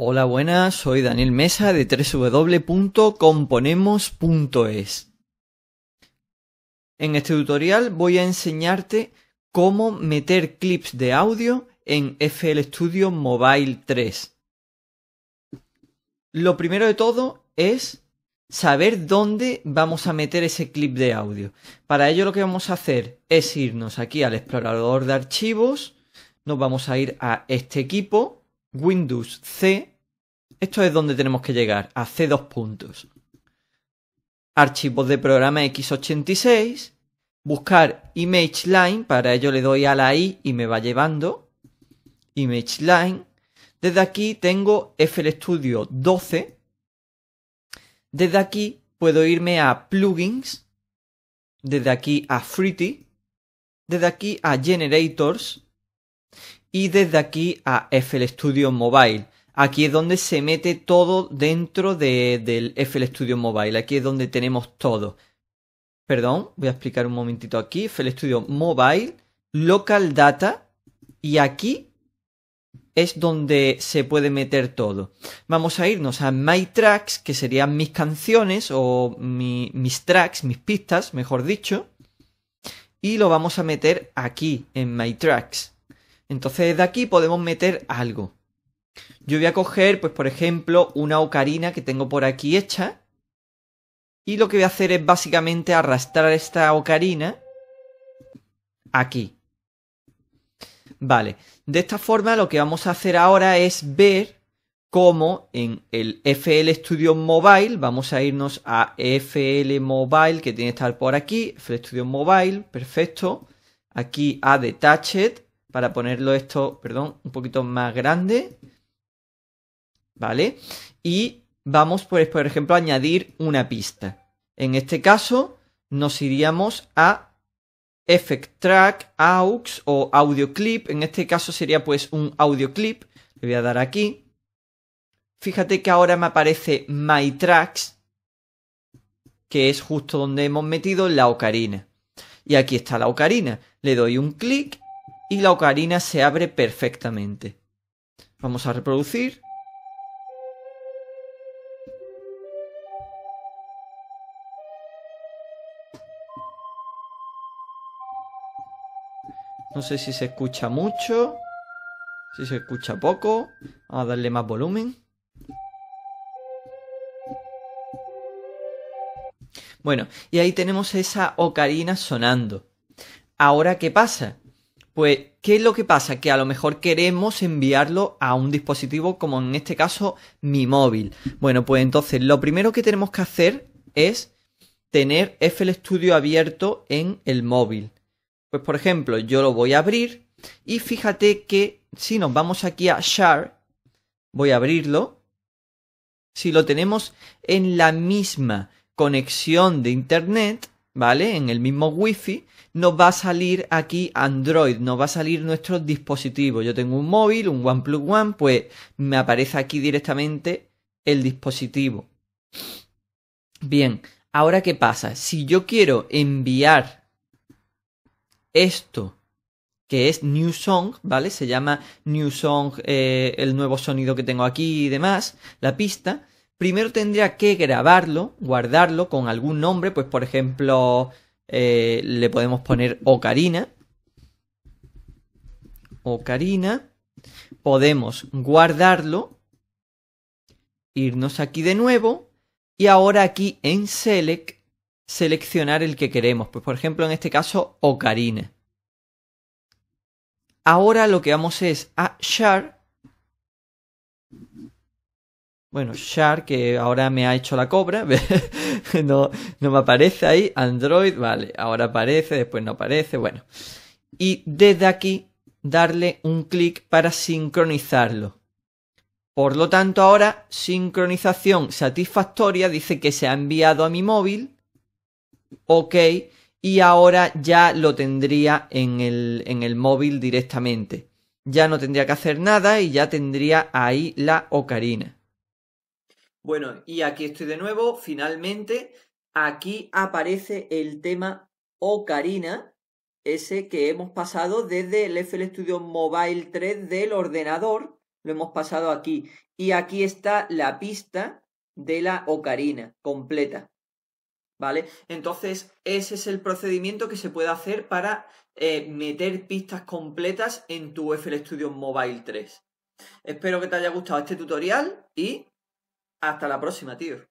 Hola, buenas, soy Daniel Mesa de www.componemos.es. En este tutorial voy a enseñarte cómo meter clips de audio en FL Studio Mobile 3. Lo primero de todo es saber dónde vamos a meter ese clip de audio. Para ello lo que vamos a hacer es irnos aquí al explorador de archivos, nos vamos a ir a este equipo, Windows C. Esto es donde tenemos que llegar, a C dos puntos. Archivos de programa x86. Buscar image line, para ello le doy a la i y me va llevando. Image line. Desde aquí tengo FL Studio 12. Desde aquí puedo irme a plugins. Desde aquí a Fruity. Desde aquí a generators y desde aquí a FL Studio Mobile. Aquí es donde se mete todo dentro de, del FL Studio Mobile. Aquí es donde tenemos todo. Perdón, voy a explicar un momentito aquí. FL Studio Mobile, Local Data y aquí es donde se puede meter todo. Vamos a irnos a My Tracks, que serían mis canciones o mi, mis tracks, mis pistas, mejor dicho. Y lo vamos a meter aquí, en My Tracks. Entonces de aquí podemos meter algo. Yo voy a coger, pues por ejemplo, una ocarina que tengo por aquí hecha. Y lo que voy a hacer es básicamente arrastrar esta ocarina aquí. Vale, de esta forma lo que vamos a hacer ahora es ver cómo en el FL Studio Mobile, vamos a irnos a FL Mobile que tiene que estar por aquí, FL Studio Mobile, perfecto. Aquí a Detached para ponerlo esto, perdón, un poquito más grande. ¿Vale? Y vamos, pues, por ejemplo, a añadir una pista. En este caso, nos iríamos a Effect Track, AUX o Audio Clip. En este caso sería pues un audio clip. Le voy a dar aquí. Fíjate que ahora me aparece My Tracks, que es justo donde hemos metido la ocarina. Y aquí está la ocarina. Le doy un clic y la ocarina se abre perfectamente. Vamos a reproducir. No sé si se escucha mucho, si se escucha poco. Vamos a darle más volumen. Bueno, y ahí tenemos esa ocarina sonando. Ahora, ¿qué pasa? Pues, ¿qué es lo que pasa? Que a lo mejor queremos enviarlo a un dispositivo como en este caso mi móvil. Bueno, pues entonces lo primero que tenemos que hacer es tener FL Studio abierto en el móvil. Pues por ejemplo, yo lo voy a abrir y fíjate que si nos vamos aquí a Share, voy a abrirlo. Si lo tenemos en la misma conexión de Internet, ¿vale? En el mismo wifi nos va a salir aquí Android, nos va a salir nuestro dispositivo. Yo tengo un móvil, un OnePlus One, pues me aparece aquí directamente el dispositivo. Bien, ahora qué pasa? Si yo quiero enviar esto que es New Song, ¿vale? Se llama New Song, eh, el nuevo sonido que tengo aquí y demás, la pista primero tendría que grabarlo, guardarlo con algún nombre, pues por ejemplo eh, le podemos poner Ocarina. Ocarina. Podemos guardarlo, irnos aquí de nuevo y ahora aquí en Select seleccionar el que queremos. Pues por ejemplo en este caso Ocarina. Ahora lo que vamos es a Share bueno, Shark, que ahora me ha hecho la cobra, no, me aparece ahí. Android, vale, ahora aparece, después no aparece, bueno. Y desde aquí darle un clic para sincronizarlo. Por lo tanto, ahora sincronización satisfactoria dice que se ha enviado a mi móvil. Ok. Y ahora ya lo tendría el, en el móvil directamente. Ya no tendría que hacer nada y ya tendría ahí la ocarina. Bueno, y aquí estoy de nuevo. Finalmente, aquí aparece el tema Ocarina, ese que hemos pasado desde el FL Studio Mobile 3 del ordenador. Lo hemos pasado aquí. Y aquí está la pista de la ocarina completa. ¿Vale? Entonces, ese es el procedimiento que se puede hacer para eh, meter pistas completas en tu FL Studio Mobile 3. Espero que te haya gustado este tutorial y hasta la próxima, tío.